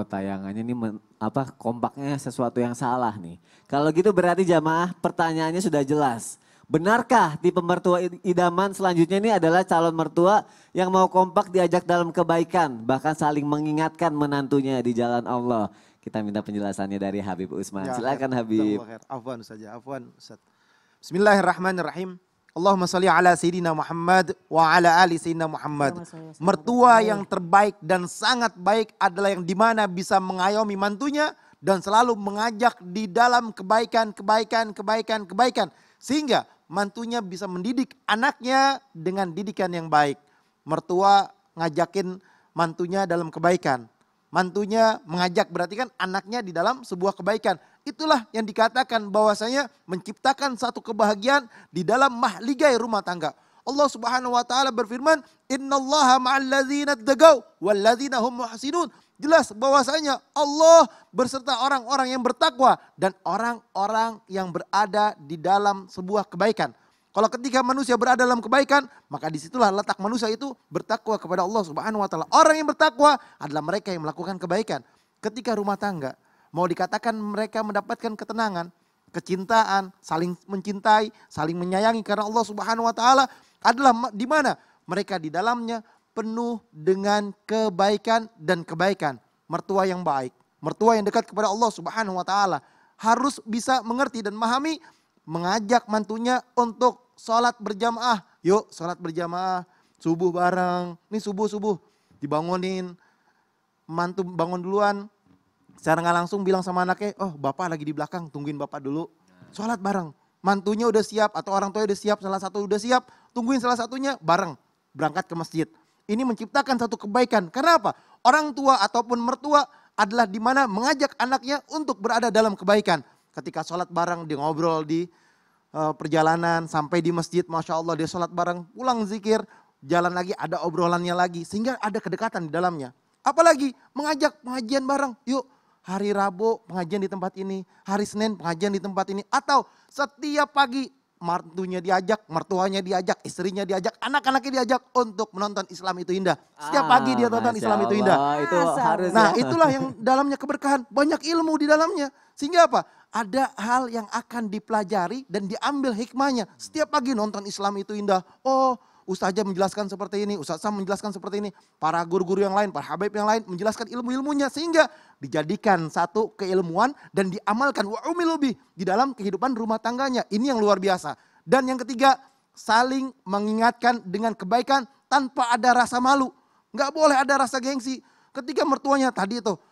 kalau oh, tayangannya ini men, apa kompaknya sesuatu yang salah nih. Kalau gitu berarti jamaah pertanyaannya sudah jelas. Benarkah tipe mertua idaman selanjutnya ini adalah calon mertua yang mau kompak diajak dalam kebaikan, bahkan saling mengingatkan menantunya di jalan Allah. Kita minta penjelasannya dari Habib Usman. Ya, Silakan Habib. Afwan saja, afwan Bismillahirrahmanirrahim. Allahumma salli ala Sayyidina Muhammad wa ala ali Sayyidina Muhammad. Mertua yang terbaik dan sangat baik adalah yang dimana bisa mengayomi mantunya dan selalu mengajak di dalam kebaikan, kebaikan, kebaikan, kebaikan. Sehingga mantunya bisa mendidik anaknya dengan didikan yang baik. Mertua ngajakin mantunya dalam kebaikan mantunya mengajak berarti kan anaknya di dalam sebuah kebaikan. Itulah yang dikatakan bahwasanya menciptakan satu kebahagiaan di dalam mahligai rumah tangga. Allah Subhanahu wa taala berfirman, "Innallaha ma'alladzina tagaw walladzina hum muhsinun." Jelas bahwasanya Allah berserta orang-orang yang bertakwa dan orang-orang yang berada di dalam sebuah kebaikan. Kalau ketika manusia berada dalam kebaikan, maka disitulah letak manusia itu bertakwa kepada Allah Subhanahu wa Ta'ala. Orang yang bertakwa adalah mereka yang melakukan kebaikan. Ketika rumah tangga mau dikatakan mereka mendapatkan ketenangan, kecintaan, saling mencintai, saling menyayangi karena Allah Subhanahu wa Ta'ala adalah di mana mereka di dalamnya penuh dengan kebaikan dan kebaikan. Mertua yang baik, mertua yang dekat kepada Allah Subhanahu wa Ta'ala harus bisa mengerti dan memahami mengajak mantunya untuk sholat berjamaah. Yuk sholat berjamaah, subuh bareng. Ini subuh-subuh dibangunin, mantu bangun duluan. Secara nggak langsung bilang sama anaknya, oh bapak lagi di belakang, tungguin bapak dulu. Sholat bareng, mantunya udah siap atau orang tua udah siap, salah satu udah siap, tungguin salah satunya bareng berangkat ke masjid. Ini menciptakan satu kebaikan. Karena apa? Orang tua ataupun mertua adalah dimana mengajak anaknya untuk berada dalam kebaikan ketika sholat bareng di ngobrol di eh, perjalanan sampai di masjid masya Allah dia sholat bareng pulang zikir jalan lagi ada obrolannya lagi sehingga ada kedekatan di dalamnya apalagi mengajak pengajian bareng yuk hari Rabu pengajian di tempat ini hari Senin pengajian di tempat ini atau setiap pagi martunya diajak, mertuanya diajak, istrinya diajak, anak-anaknya diajak untuk menonton Islam itu indah. Setiap ah, pagi dia tonton Islam itu indah. nah, itulah yang dalamnya keberkahan, banyak ilmu di dalamnya. Sehingga apa? ada hal yang akan dipelajari dan diambil hikmahnya. Setiap pagi nonton Islam itu indah. Oh, ustazah menjelaskan seperti ini, Ustazah menjelaskan seperti ini, para guru-guru yang lain, para habib yang lain menjelaskan ilmu-ilmunya sehingga dijadikan satu keilmuan dan diamalkan wa umilubi di dalam kehidupan rumah tangganya. Ini yang luar biasa. Dan yang ketiga, saling mengingatkan dengan kebaikan tanpa ada rasa malu. Nggak boleh ada rasa gengsi. Ketika mertuanya tadi itu,